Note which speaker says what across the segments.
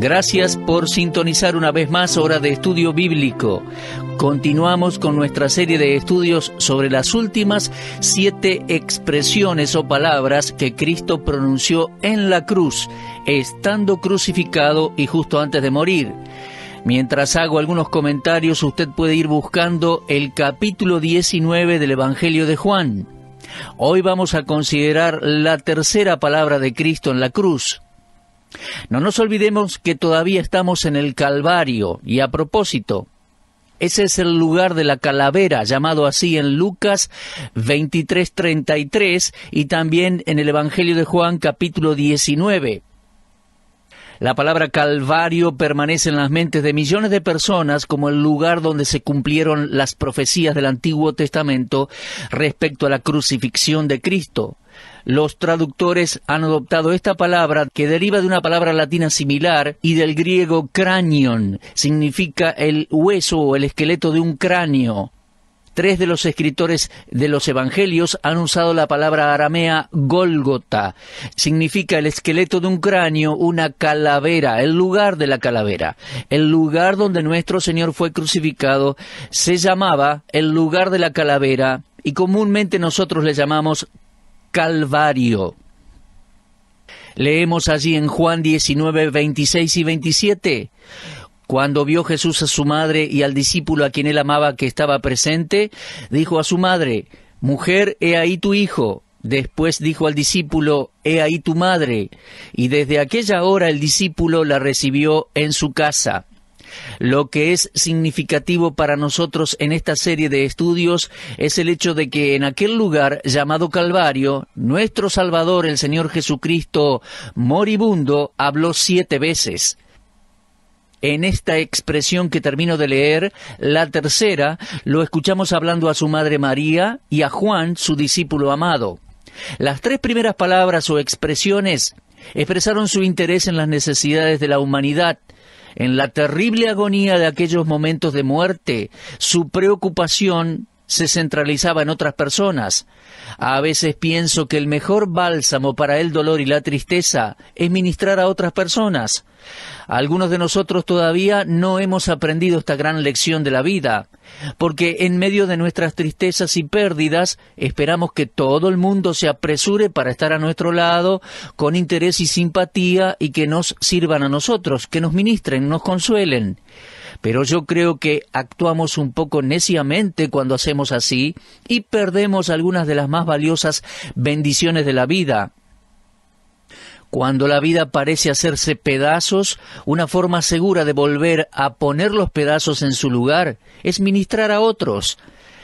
Speaker 1: Gracias por sintonizar una vez más Hora de Estudio Bíblico. Continuamos con nuestra serie de estudios sobre las últimas siete expresiones o palabras que Cristo pronunció en la cruz, estando crucificado y justo antes de morir. Mientras hago algunos comentarios, usted puede ir buscando el capítulo 19 del Evangelio de Juan. Hoy vamos a considerar la tercera palabra de Cristo en la cruz, no nos olvidemos que todavía estamos en el Calvario y a propósito, ese es el lugar de la calavera, llamado así en Lucas 23:33 y también en el Evangelio de Juan capítulo 19. La palabra Calvario permanece en las mentes de millones de personas como el lugar donde se cumplieron las profecías del Antiguo Testamento respecto a la crucifixión de Cristo los traductores han adoptado esta palabra que deriva de una palabra latina similar y del griego cranion, significa el hueso o el esqueleto de un cráneo. Tres de los escritores de los evangelios han usado la palabra aramea Golgota, Significa el esqueleto de un cráneo, una calavera, el lugar de la calavera. El lugar donde nuestro Señor fue crucificado se llamaba el lugar de la calavera y comúnmente nosotros le llamamos Calvario. Leemos allí en Juan 19, 26 y 27. Cuando vio Jesús a su madre y al discípulo a quien él amaba que estaba presente, dijo a su madre, Mujer, he ahí tu hijo. Después dijo al discípulo, He ahí tu madre. Y desde aquella hora el discípulo la recibió en su casa. Lo que es significativo para nosotros en esta serie de estudios es el hecho de que en aquel lugar llamado Calvario, nuestro Salvador, el Señor Jesucristo moribundo, habló siete veces. En esta expresión que termino de leer, la tercera, lo escuchamos hablando a su madre María y a Juan, su discípulo amado. Las tres primeras palabras o expresiones expresaron su interés en las necesidades de la humanidad en la terrible agonía de aquellos momentos de muerte, su preocupación se centralizaba en otras personas. A veces pienso que el mejor bálsamo para el dolor y la tristeza es ministrar a otras personas. Algunos de nosotros todavía no hemos aprendido esta gran lección de la vida, porque en medio de nuestras tristezas y pérdidas esperamos que todo el mundo se apresure para estar a nuestro lado con interés y simpatía y que nos sirvan a nosotros, que nos ministren, nos consuelen. Pero yo creo que actuamos un poco neciamente cuando hacemos así y perdemos algunas de las más valiosas bendiciones de la vida. Cuando la vida parece hacerse pedazos, una forma segura de volver a poner los pedazos en su lugar es ministrar a otros.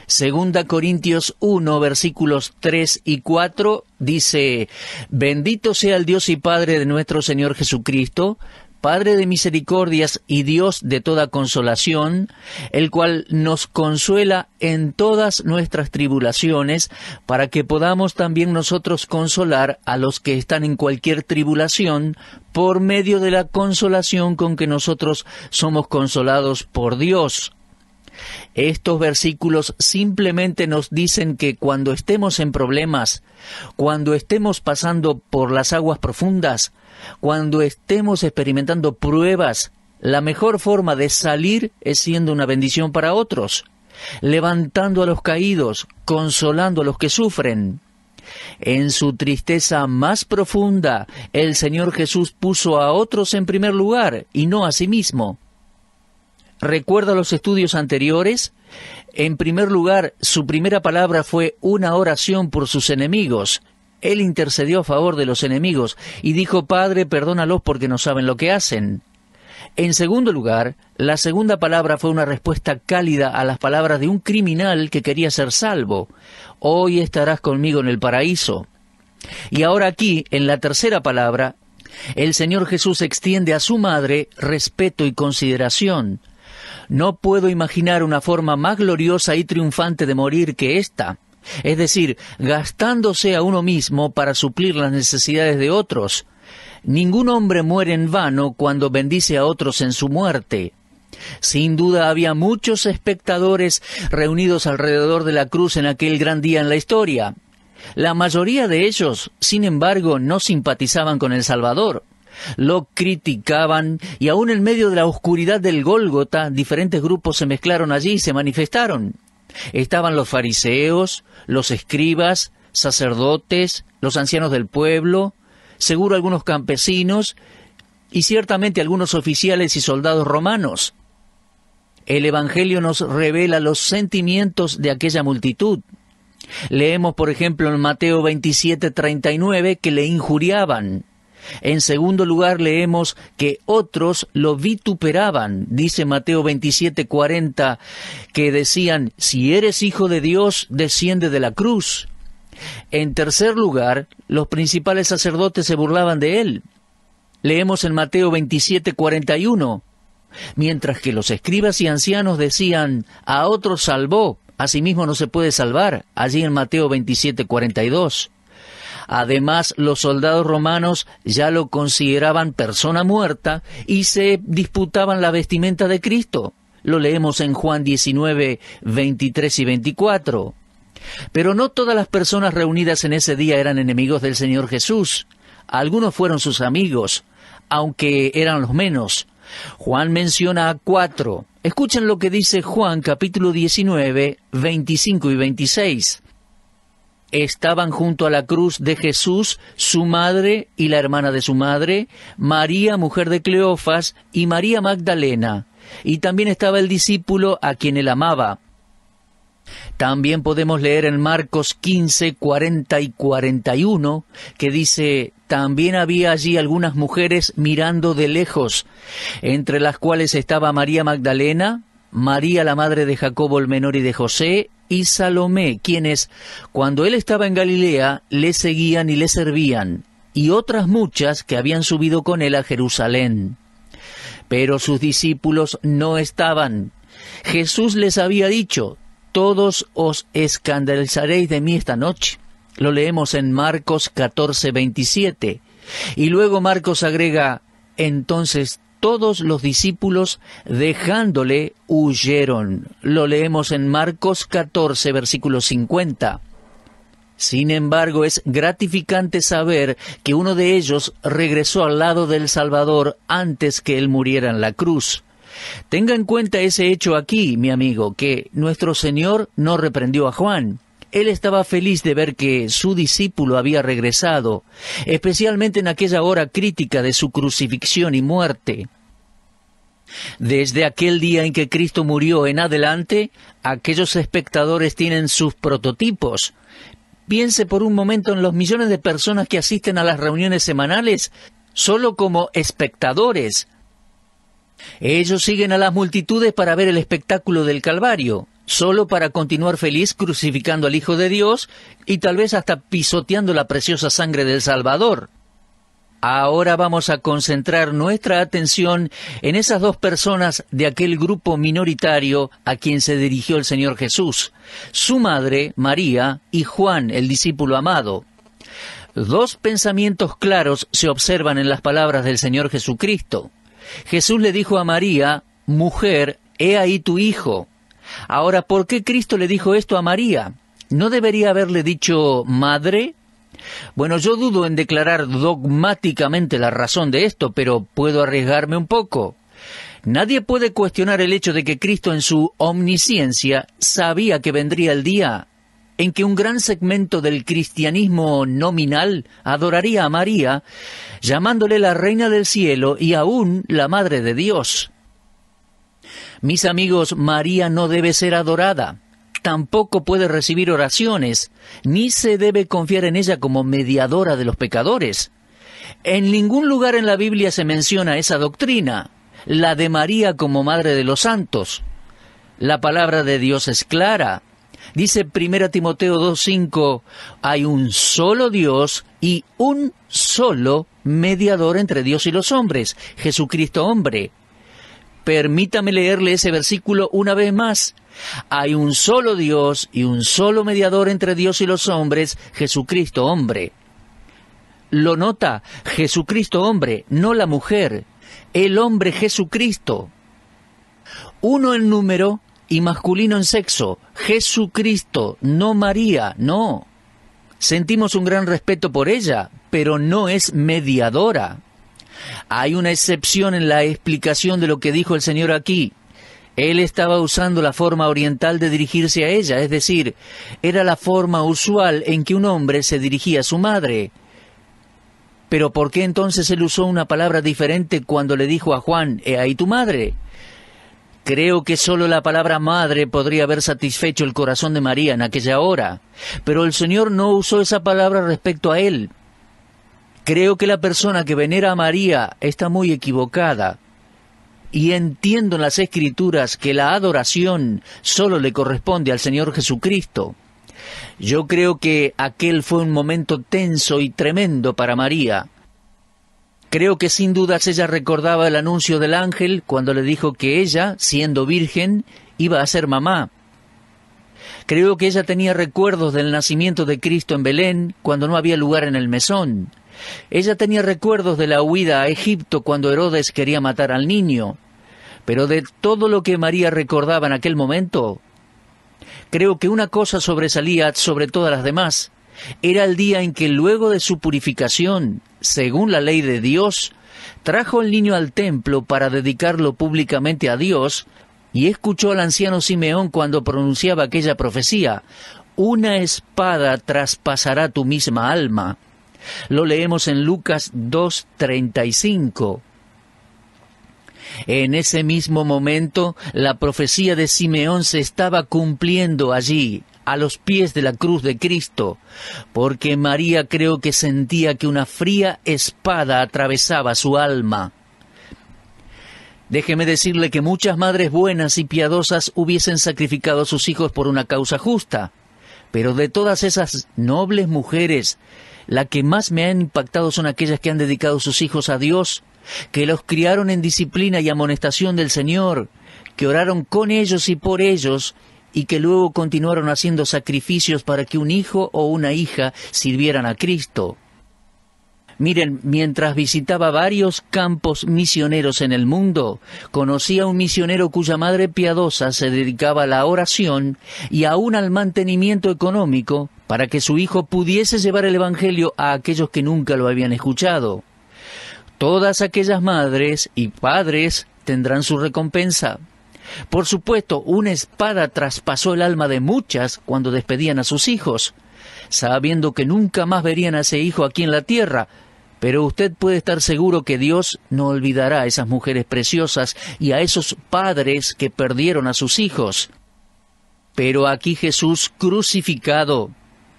Speaker 1: Segunda Corintios 1, versículos 3 y 4 dice, Bendito sea el Dios y Padre de nuestro Señor Jesucristo, Padre de misericordias y Dios de toda consolación, el cual nos consuela en todas nuestras tribulaciones, para que podamos también nosotros consolar a los que están en cualquier tribulación, por medio de la consolación con que nosotros somos consolados por Dios estos versículos simplemente nos dicen que cuando estemos en problemas, cuando estemos pasando por las aguas profundas, cuando estemos experimentando pruebas, la mejor forma de salir es siendo una bendición para otros, levantando a los caídos, consolando a los que sufren. En su tristeza más profunda, el Señor Jesús puso a otros en primer lugar y no a sí mismo recuerda los estudios anteriores, en primer lugar, su primera palabra fue una oración por sus enemigos. Él intercedió a favor de los enemigos y dijo, Padre, perdónalos porque no saben lo que hacen. En segundo lugar, la segunda palabra fue una respuesta cálida a las palabras de un criminal que quería ser salvo. Hoy estarás conmigo en el paraíso. Y ahora aquí, en la tercera palabra, el Señor Jesús extiende a su madre respeto y consideración. No puedo imaginar una forma más gloriosa y triunfante de morir que esta, es decir, gastándose a uno mismo para suplir las necesidades de otros. Ningún hombre muere en vano cuando bendice a otros en su muerte. Sin duda había muchos espectadores reunidos alrededor de la cruz en aquel gran día en la historia. La mayoría de ellos, sin embargo, no simpatizaban con el Salvador lo criticaban y aún en medio de la oscuridad del Gólgota diferentes grupos se mezclaron allí y se manifestaron. Estaban los fariseos, los escribas, sacerdotes, los ancianos del pueblo, seguro algunos campesinos y ciertamente algunos oficiales y soldados romanos. El Evangelio nos revela los sentimientos de aquella multitud. Leemos, por ejemplo, en Mateo 27, 39, que le injuriaban. En segundo lugar, leemos que otros lo vituperaban, dice Mateo 27, 40, que decían, si eres hijo de Dios, desciende de la cruz. En tercer lugar, los principales sacerdotes se burlaban de él. Leemos en Mateo 27, 41, mientras que los escribas y ancianos decían, a otros salvó, a sí mismo no se puede salvar, allí en Mateo 27, 42. Además, los soldados romanos ya lo consideraban persona muerta y se disputaban la vestimenta de Cristo. Lo leemos en Juan 19, 23 y 24. Pero no todas las personas reunidas en ese día eran enemigos del Señor Jesús. Algunos fueron sus amigos, aunque eran los menos. Juan menciona a cuatro. Escuchen lo que dice Juan capítulo 19, 25 y 26 estaban junto a la cruz de Jesús su madre y la hermana de su madre, María, mujer de Cleofas, y María Magdalena. Y también estaba el discípulo a quien él amaba. También podemos leer en Marcos 15, 40 y 41, que dice, también había allí algunas mujeres mirando de lejos, entre las cuales estaba María Magdalena, María la madre de Jacobo el menor y de José, y Salomé, quienes, cuando él estaba en Galilea, le seguían y le servían, y otras muchas que habían subido con él a Jerusalén. Pero sus discípulos no estaban. Jesús les había dicho, todos os escandalizaréis de mí esta noche. Lo leemos en Marcos 14, 27. Y luego Marcos agrega, entonces todos los discípulos, dejándole, huyeron. Lo leemos en Marcos 14, versículo 50. Sin embargo, es gratificante saber que uno de ellos regresó al lado del Salvador antes que él muriera en la cruz. Tenga en cuenta ese hecho aquí, mi amigo, que nuestro Señor no reprendió a Juan. Él estaba feliz de ver que su discípulo había regresado, especialmente en aquella hora crítica de su crucifixión y muerte. Desde aquel día en que Cristo murió en adelante, aquellos espectadores tienen sus prototipos. Piense por un momento en los millones de personas que asisten a las reuniones semanales solo como espectadores. Ellos siguen a las multitudes para ver el espectáculo del Calvario, solo para continuar feliz crucificando al Hijo de Dios y tal vez hasta pisoteando la preciosa sangre del Salvador. Ahora vamos a concentrar nuestra atención en esas dos personas de aquel grupo minoritario a quien se dirigió el Señor Jesús, su madre, María, y Juan, el discípulo amado. Dos pensamientos claros se observan en las palabras del Señor Jesucristo. Jesús le dijo a María, Mujer, he ahí tu hijo. Ahora, ¿por qué Cristo le dijo esto a María? ¿No debería haberle dicho Madre? Bueno, yo dudo en declarar dogmáticamente la razón de esto, pero puedo arriesgarme un poco. Nadie puede cuestionar el hecho de que Cristo en su omnisciencia sabía que vendría el día en que un gran segmento del cristianismo nominal adoraría a María, llamándole la Reina del Cielo y aún la Madre de Dios. Mis amigos, María no debe ser adorada tampoco puede recibir oraciones, ni se debe confiar en ella como mediadora de los pecadores. En ningún lugar en la Biblia se menciona esa doctrina, la de María como Madre de los Santos. La palabra de Dios es clara. Dice 1 Timoteo 2.5, hay un solo Dios y un solo mediador entre Dios y los hombres, Jesucristo hombre, Permítame leerle ese versículo una vez más. Hay un solo Dios y un solo mediador entre Dios y los hombres, Jesucristo hombre. Lo nota, Jesucristo hombre, no la mujer, el hombre Jesucristo. Uno en número y masculino en sexo, Jesucristo, no María, no. Sentimos un gran respeto por ella, pero no es mediadora. Hay una excepción en la explicación de lo que dijo el Señor aquí. Él estaba usando la forma oriental de dirigirse a ella, es decir, era la forma usual en que un hombre se dirigía a su madre. Pero ¿por qué entonces él usó una palabra diferente cuando le dijo a Juan, he ahí tu madre? Creo que solo la palabra madre podría haber satisfecho el corazón de María en aquella hora, pero el Señor no usó esa palabra respecto a él. Creo que la persona que venera a María está muy equivocada y entiendo en las escrituras que la adoración solo le corresponde al Señor Jesucristo. Yo creo que aquel fue un momento tenso y tremendo para María. Creo que sin dudas ella recordaba el anuncio del ángel cuando le dijo que ella, siendo virgen, iba a ser mamá. Creo que ella tenía recuerdos del nacimiento de Cristo en Belén cuando no había lugar en el mesón. Ella tenía recuerdos de la huida a Egipto cuando Herodes quería matar al niño, pero de todo lo que María recordaba en aquel momento, creo que una cosa sobresalía sobre todas las demás. Era el día en que luego de su purificación, según la ley de Dios, trajo el niño al templo para dedicarlo públicamente a Dios, y escuchó al anciano Simeón cuando pronunciaba aquella profecía, una espada traspasará tu misma alma. Lo leemos en Lucas 2.35. En ese mismo momento, la profecía de Simeón se estaba cumpliendo allí, a los pies de la cruz de Cristo, porque María creo que sentía que una fría espada atravesaba su alma. Déjeme decirle que muchas madres buenas y piadosas hubiesen sacrificado a sus hijos por una causa justa, pero de todas esas nobles mujeres la que más me ha impactado son aquellas que han dedicado sus hijos a Dios, que los criaron en disciplina y amonestación del Señor, que oraron con ellos y por ellos, y que luego continuaron haciendo sacrificios para que un hijo o una hija sirvieran a Cristo. Miren, mientras visitaba varios campos misioneros en el mundo, conocí a un misionero cuya madre piadosa se dedicaba a la oración y aún al mantenimiento económico para que su hijo pudiese llevar el Evangelio a aquellos que nunca lo habían escuchado. Todas aquellas madres y padres tendrán su recompensa. Por supuesto, una espada traspasó el alma de muchas cuando despedían a sus hijos, sabiendo que nunca más verían a ese hijo aquí en la tierra, pero usted puede estar seguro que Dios no olvidará a esas mujeres preciosas y a esos padres que perdieron a sus hijos. Pero aquí Jesús crucificado,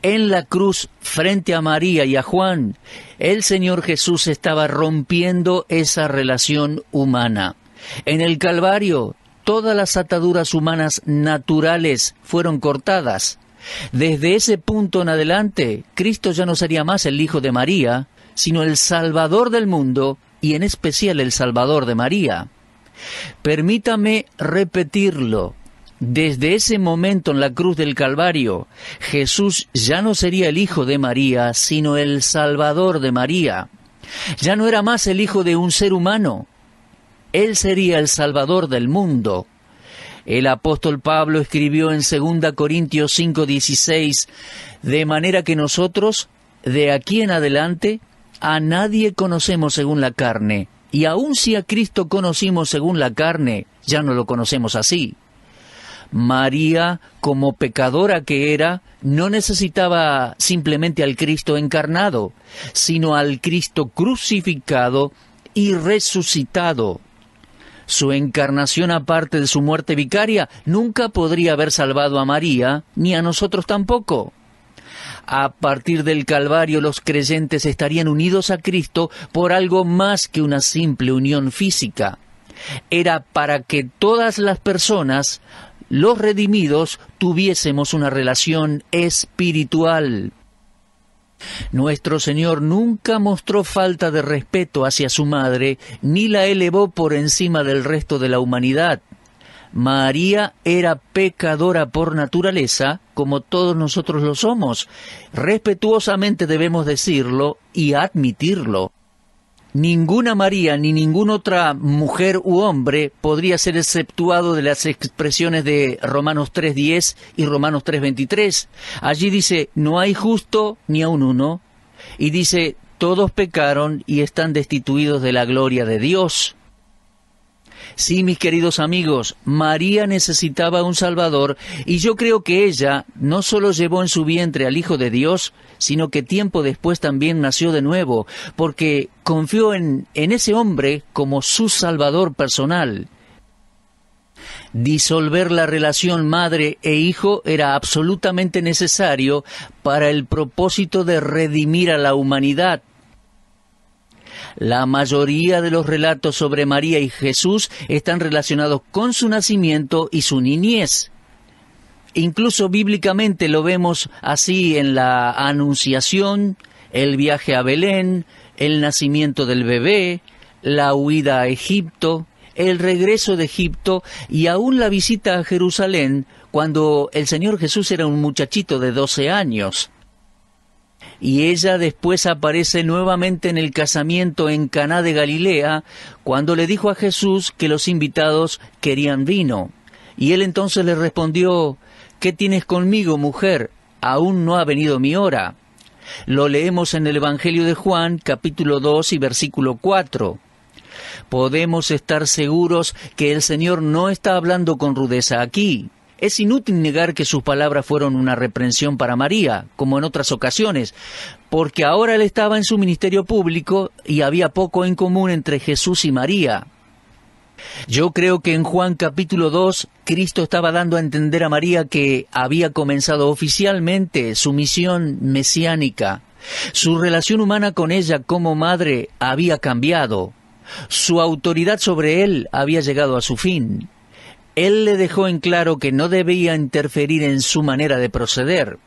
Speaker 1: en la cruz frente a María y a Juan, el Señor Jesús estaba rompiendo esa relación humana. En el Calvario, todas las ataduras humanas naturales fueron cortadas. Desde ese punto en adelante, Cristo ya no sería más el Hijo de María, sino el Salvador del mundo y en especial el Salvador de María. Permítame repetirlo. Desde ese momento en la cruz del Calvario, Jesús ya no sería el Hijo de María, sino el Salvador de María. Ya no era más el Hijo de un ser humano. Él sería el Salvador del mundo. El apóstol Pablo escribió en 2 Corintios 5:16, de manera que nosotros, de aquí en adelante, a nadie conocemos según la carne, y aun si a Cristo conocimos según la carne, ya no lo conocemos así. María, como pecadora que era, no necesitaba simplemente al Cristo encarnado, sino al Cristo crucificado y resucitado. Su encarnación aparte de su muerte vicaria nunca podría haber salvado a María, ni a nosotros tampoco. A partir del Calvario los creyentes estarían unidos a Cristo por algo más que una simple unión física. Era para que todas las personas, los redimidos, tuviésemos una relación espiritual. Nuestro Señor nunca mostró falta de respeto hacia su madre, ni la elevó por encima del resto de la humanidad. María era pecadora por naturaleza, como todos nosotros lo somos. Respetuosamente debemos decirlo y admitirlo. Ninguna María ni ninguna otra mujer u hombre podría ser exceptuado de las expresiones de Romanos 3.10 y Romanos 3.23. Allí dice, no hay justo ni a uno. Y dice, todos pecaron y están destituidos de la gloria de Dios. Sí, mis queridos amigos, María necesitaba un Salvador y yo creo que ella no solo llevó en su vientre al Hijo de Dios, sino que tiempo después también nació de nuevo, porque confió en, en ese hombre como su Salvador personal. Disolver la relación madre e hijo era absolutamente necesario para el propósito de redimir a la humanidad la mayoría de los relatos sobre María y Jesús están relacionados con su nacimiento y su niñez. Incluso bíblicamente lo vemos así en la Anunciación, el viaje a Belén, el nacimiento del bebé, la huida a Egipto, el regreso de Egipto y aún la visita a Jerusalén cuando el Señor Jesús era un muchachito de doce años y ella después aparece nuevamente en el casamiento en Caná de Galilea, cuando le dijo a Jesús que los invitados querían vino. Y él entonces le respondió, ¿Qué tienes conmigo, mujer? Aún no ha venido mi hora. Lo leemos en el Evangelio de Juan, capítulo 2 y versículo 4. Podemos estar seguros que el Señor no está hablando con rudeza aquí. Es inútil negar que sus palabras fueron una reprensión para María, como en otras ocasiones, porque ahora él estaba en su ministerio público y había poco en común entre Jesús y María. Yo creo que en Juan capítulo 2 Cristo estaba dando a entender a María que había comenzado oficialmente su misión mesiánica. Su relación humana con ella como madre había cambiado. Su autoridad sobre él había llegado a su fin él le dejó en claro que no debía interferir en su manera de proceder.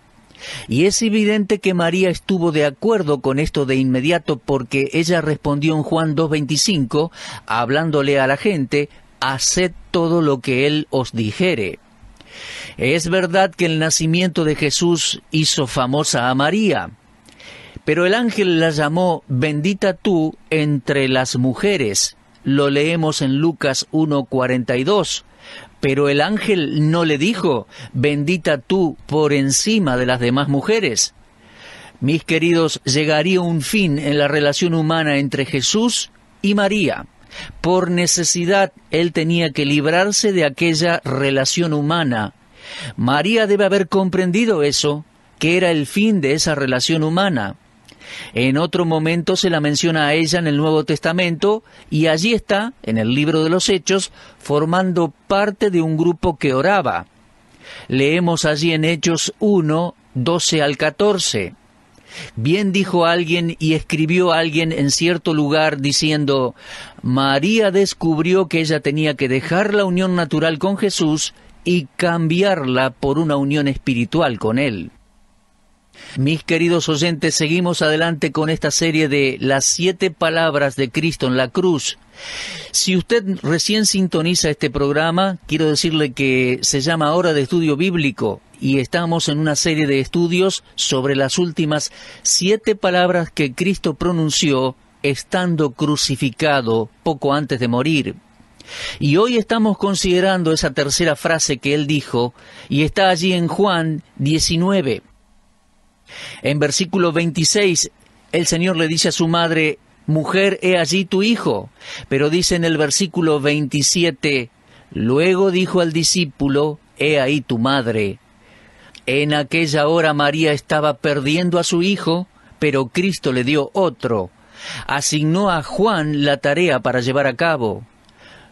Speaker 1: Y es evidente que María estuvo de acuerdo con esto de inmediato porque ella respondió en Juan 2.25, hablándole a la gente, haced todo lo que él os dijere. Es verdad que el nacimiento de Jesús hizo famosa a María, pero el ángel la llamó bendita tú entre las mujeres, lo leemos en Lucas 1:42. Pero el ángel no le dijo, bendita tú por encima de las demás mujeres. Mis queridos, llegaría un fin en la relación humana entre Jesús y María. Por necesidad, él tenía que librarse de aquella relación humana. María debe haber comprendido eso, que era el fin de esa relación humana. En otro momento se la menciona a ella en el Nuevo Testamento y allí está, en el libro de los Hechos, formando parte de un grupo que oraba. Leemos allí en Hechos 1, 12 al 14. Bien dijo alguien y escribió alguien en cierto lugar diciendo, María descubrió que ella tenía que dejar la unión natural con Jesús y cambiarla por una unión espiritual con Él. Mis queridos oyentes, seguimos adelante con esta serie de las siete palabras de Cristo en la cruz. Si usted recién sintoniza este programa, quiero decirle que se llama Hora de Estudio Bíblico y estamos en una serie de estudios sobre las últimas siete palabras que Cristo pronunció estando crucificado poco antes de morir. Y hoy estamos considerando esa tercera frase que él dijo y está allí en Juan 19. En versículo 26, el Señor le dice a su madre, Mujer, he allí tu hijo. Pero dice en el versículo 27, Luego dijo al discípulo, He ahí tu madre. En aquella hora María estaba perdiendo a su hijo, pero Cristo le dio otro. Asignó a Juan la tarea para llevar a cabo.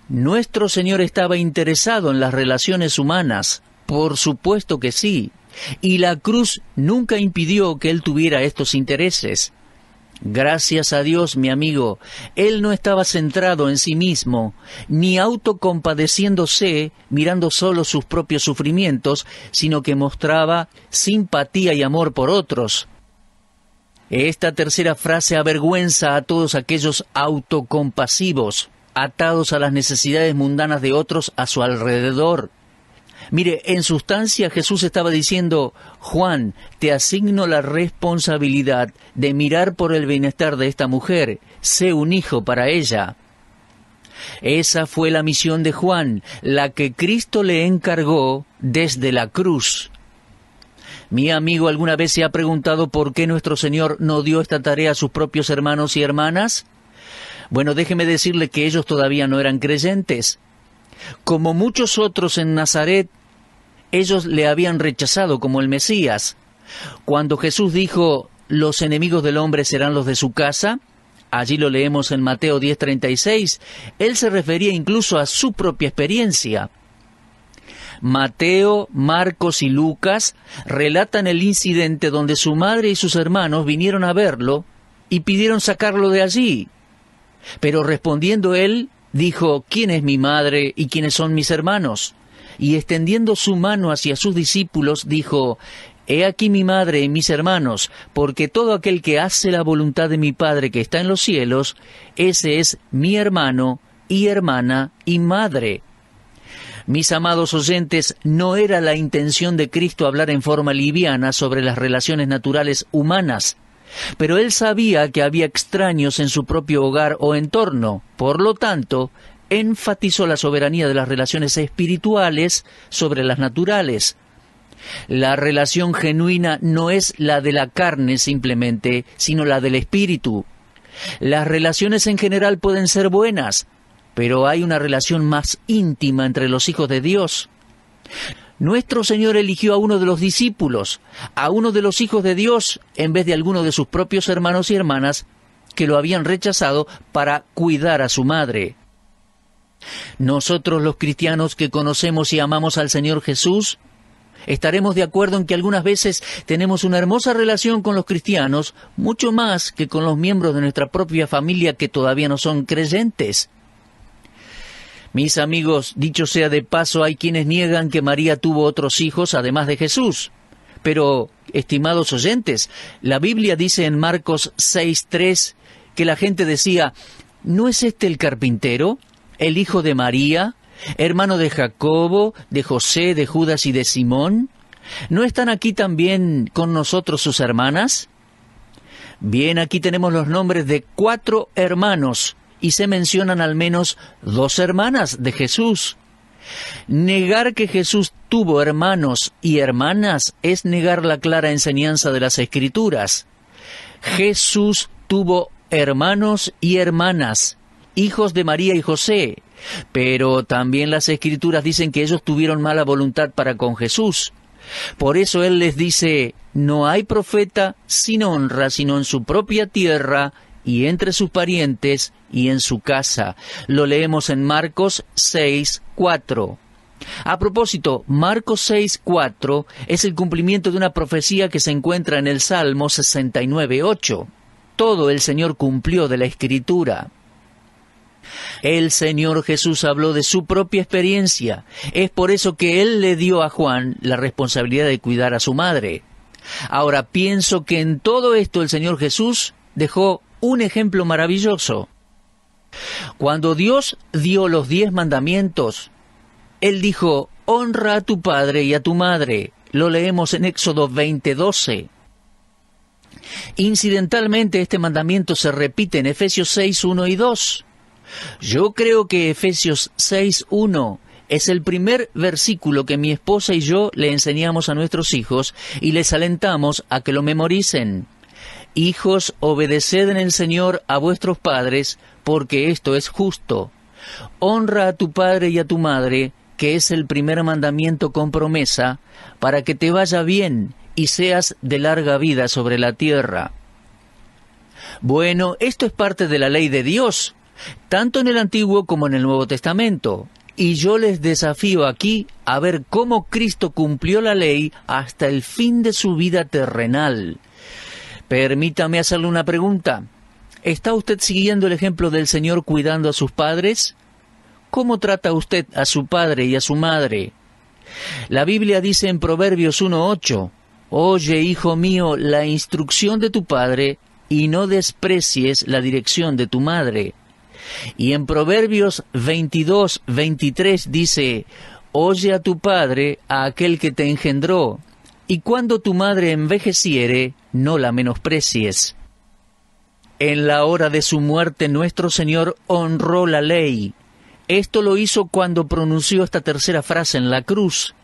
Speaker 1: Nuestro Señor estaba interesado en las relaciones humanas, por supuesto que sí, y la cruz nunca impidió que él tuviera estos intereses. Gracias a Dios, mi amigo, él no estaba centrado en sí mismo, ni autocompadeciéndose, mirando solo sus propios sufrimientos, sino que mostraba simpatía y amor por otros. Esta tercera frase avergüenza a todos aquellos autocompasivos, atados a las necesidades mundanas de otros a su alrededor, Mire, en sustancia Jesús estaba diciendo, Juan, te asigno la responsabilidad de mirar por el bienestar de esta mujer, sé un hijo para ella. Esa fue la misión de Juan, la que Cristo le encargó desde la cruz. Mi amigo alguna vez se ha preguntado por qué nuestro Señor no dio esta tarea a sus propios hermanos y hermanas? Bueno, déjeme decirle que ellos todavía no eran creyentes. Como muchos otros en Nazaret, ellos le habían rechazado como el Mesías. Cuando Jesús dijo, los enemigos del hombre serán los de su casa, allí lo leemos en Mateo 10:36, él se refería incluso a su propia experiencia. Mateo, Marcos y Lucas relatan el incidente donde su madre y sus hermanos vinieron a verlo y pidieron sacarlo de allí. Pero respondiendo él, dijo, ¿quién es mi madre y quiénes son mis hermanos? Y extendiendo su mano hacia sus discípulos, dijo, He aquí mi madre y mis hermanos, porque todo aquel que hace la voluntad de mi Padre que está en los cielos, ese es mi hermano y hermana y madre. Mis amados oyentes, no era la intención de Cristo hablar en forma liviana sobre las relaciones naturales humanas, pero él sabía que había extraños en su propio hogar o entorno, por lo tanto, enfatizó la soberanía de las relaciones espirituales sobre las naturales. La relación genuina no es la de la carne simplemente, sino la del espíritu. Las relaciones en general pueden ser buenas, pero hay una relación más íntima entre los hijos de Dios. Nuestro Señor eligió a uno de los discípulos, a uno de los hijos de Dios, en vez de alguno de sus propios hermanos y hermanas que lo habían rechazado para cuidar a su madre. Nosotros los cristianos que conocemos y amamos al Señor Jesús, estaremos de acuerdo en que algunas veces tenemos una hermosa relación con los cristianos, mucho más que con los miembros de nuestra propia familia que todavía no son creyentes. Mis amigos, dicho sea de paso, hay quienes niegan que María tuvo otros hijos además de Jesús. Pero, estimados oyentes, la Biblia dice en Marcos 6.3 que la gente decía, ¿no es este el carpintero, el hijo de María, hermano de Jacobo, de José, de Judas y de Simón? ¿No están aquí también con nosotros sus hermanas? Bien, aquí tenemos los nombres de cuatro hermanos y se mencionan al menos dos hermanas de Jesús. Negar que Jesús tuvo hermanos y hermanas es negar la clara enseñanza de las Escrituras. Jesús tuvo hermanos y hermanas, hijos de María y José, pero también las Escrituras dicen que ellos tuvieron mala voluntad para con Jesús. Por eso Él les dice, no hay profeta sin honra, sino en su propia tierra y entre sus parientes y en su casa. Lo leemos en Marcos 6, 4. A propósito, Marcos 6:4 es el cumplimiento de una profecía que se encuentra en el Salmo 69:8. Todo el Señor cumplió de la Escritura. El Señor Jesús habló de su propia experiencia. Es por eso que Él le dio a Juan la responsabilidad de cuidar a su madre. Ahora pienso que en todo esto el Señor Jesús dejó un ejemplo maravilloso. Cuando Dios dio los diez mandamientos, Él dijo, honra a tu padre y a tu madre. Lo leemos en Éxodo 20:12. Incidentalmente este mandamiento se repite en Efesios 6, 1 y 2. Yo creo que Efesios 6:1 es el primer versículo que mi esposa y yo le enseñamos a nuestros hijos y les alentamos a que lo memoricen. Hijos, obedeced en el Señor a vuestros padres, porque esto es justo. Honra a tu padre y a tu madre, que es el primer mandamiento con promesa, para que te vaya bien y seas de larga vida sobre la tierra. Bueno, esto es parte de la ley de Dios, tanto en el Antiguo como en el Nuevo Testamento, y yo les desafío aquí a ver cómo Cristo cumplió la ley hasta el fin de su vida terrenal. Permítame hacerle una pregunta. ¿Está usted siguiendo el ejemplo del Señor cuidando a sus padres? ¿Cómo trata usted a su padre y a su madre? La Biblia dice en Proverbios 1.8, Oye, hijo mío, la instrucción de tu padre y no desprecies la dirección de tu madre. Y en Proverbios 22, dice, Oye a tu padre, a aquel que te engendró, y cuando tu madre envejeciere, no la menosprecies. En la hora de su muerte nuestro Señor honró la ley. Esto lo hizo cuando pronunció esta tercera frase en la cruz.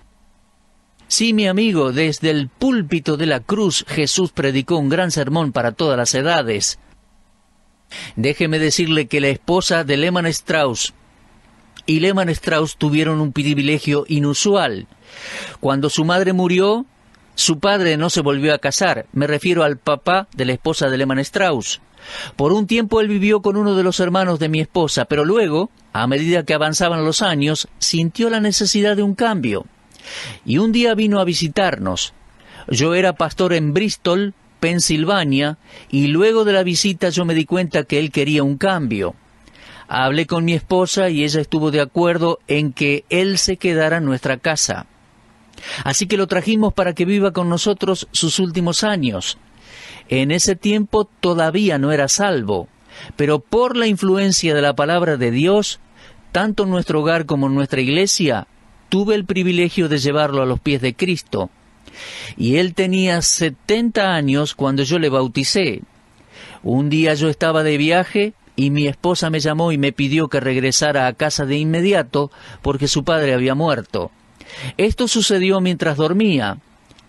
Speaker 1: Sí, mi amigo, desde el púlpito de la cruz Jesús predicó un gran sermón para todas las edades. Déjeme decirle que la esposa de Lehman Strauss y Lehman Strauss tuvieron un privilegio inusual. Cuando su madre murió, su padre no se volvió a casar, me refiero al papá de la esposa de Lehman Strauss. Por un tiempo él vivió con uno de los hermanos de mi esposa, pero luego, a medida que avanzaban los años, sintió la necesidad de un cambio. Y un día vino a visitarnos. Yo era pastor en Bristol, Pensilvania, y luego de la visita yo me di cuenta que él quería un cambio. Hablé con mi esposa y ella estuvo de acuerdo en que él se quedara en nuestra casa. Así que lo trajimos para que viva con nosotros sus últimos años. En ese tiempo todavía no era salvo, pero por la influencia de la palabra de Dios, tanto en nuestro hogar como en nuestra iglesia, tuve el privilegio de llevarlo a los pies de Cristo. Y él tenía setenta años cuando yo le bauticé. Un día yo estaba de viaje y mi esposa me llamó y me pidió que regresara a casa de inmediato porque su padre había muerto. Esto sucedió mientras dormía.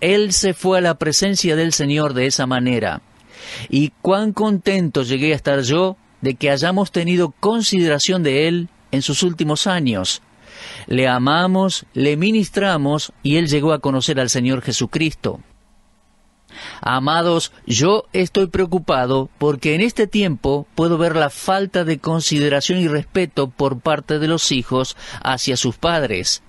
Speaker 1: Él se fue a la presencia del Señor de esa manera. Y cuán contento llegué a estar yo de que hayamos tenido consideración de Él en sus últimos años. Le amamos, le ministramos y Él llegó a conocer al Señor Jesucristo. Amados, yo estoy preocupado porque en este tiempo puedo ver la falta de consideración y respeto por parte de los hijos hacia sus padres.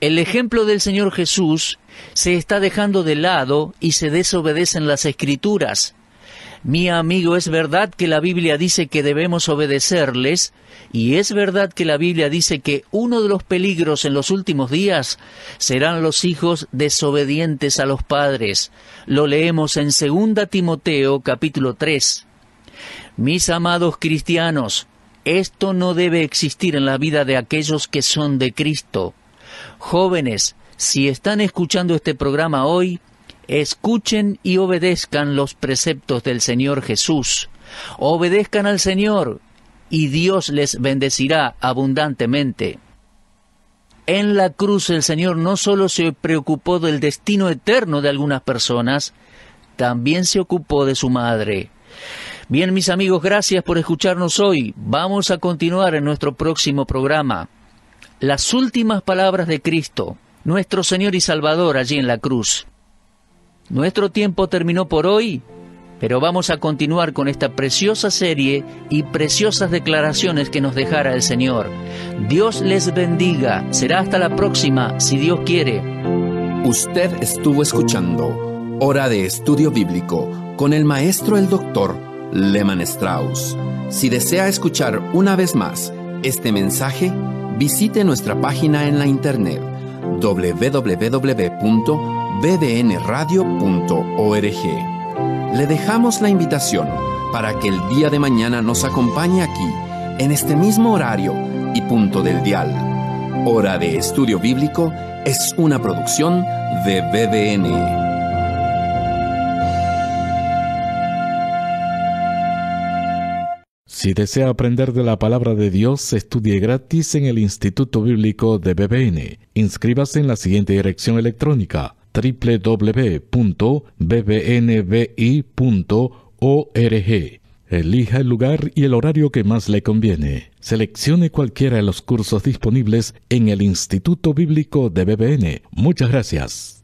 Speaker 1: El ejemplo del Señor Jesús se está dejando de lado y se desobedecen las escrituras. Mi amigo, es verdad que la Biblia dice que debemos obedecerles y es verdad que la Biblia dice que uno de los peligros en los últimos días serán los hijos desobedientes a los padres. Lo leemos en 2 Timoteo capítulo 3. Mis amados cristianos, esto no debe existir en la vida de aquellos que son de Cristo. Jóvenes, si están escuchando este programa hoy, escuchen y obedezcan los preceptos del Señor Jesús. Obedezcan al Señor y Dios les bendecirá abundantemente. En la cruz el Señor no solo se preocupó del destino eterno de algunas personas, también se ocupó de su madre. Bien, mis amigos, gracias por escucharnos hoy. Vamos a continuar en nuestro próximo programa las últimas palabras de Cristo, nuestro Señor y Salvador allí en la cruz. Nuestro tiempo terminó por hoy, pero vamos a continuar con esta preciosa serie y preciosas declaraciones que nos dejara el Señor. Dios les bendiga. Será hasta la próxima, si Dios quiere. Usted estuvo escuchando Hora de Estudio Bíblico con el maestro el doctor Lehman Strauss. Si desea escuchar una vez más este mensaje, visite nuestra página en la internet www.bbnradio.org. Le dejamos la invitación para que el día de mañana nos acompañe aquí, en este mismo horario y punto del dial. Hora de Estudio Bíblico es una producción de BBN. Si desea aprender de la palabra de Dios, estudie gratis en el Instituto Bíblico de BBN. Inscríbase en la siguiente dirección electrónica www.bbnbi.org. Elija el lugar y el horario que más le conviene. Seleccione cualquiera de los cursos disponibles en el Instituto Bíblico de BBN. Muchas gracias.